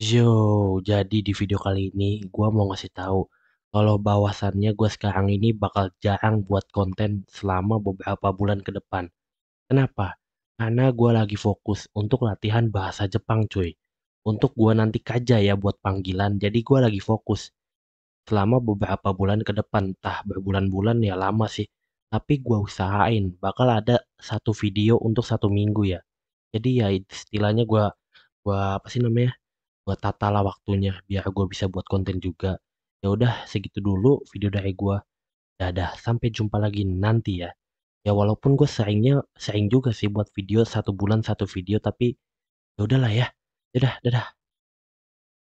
Yo, jadi di video kali ini gue mau ngasih tahu kalau bahwasannya gue sekarang ini bakal jarang buat konten selama beberapa bulan ke depan. Kenapa? Karena gue lagi fokus untuk latihan bahasa Jepang cuy. Untuk gue nanti kaja ya buat panggilan, jadi gue lagi fokus selama beberapa bulan ke depan. Entah berbulan-bulan ya lama sih. Tapi gue usahain bakal ada satu video untuk satu minggu ya. Jadi ya istilahnya gue, gue apa sih namanya? gue tata lah waktunya biar gue bisa buat konten juga ya udah segitu dulu video dari gue dadah sampai jumpa lagi nanti ya ya walaupun gue seringnya sering juga sih buat video satu bulan satu video tapi ya udahlah ya dadah dadah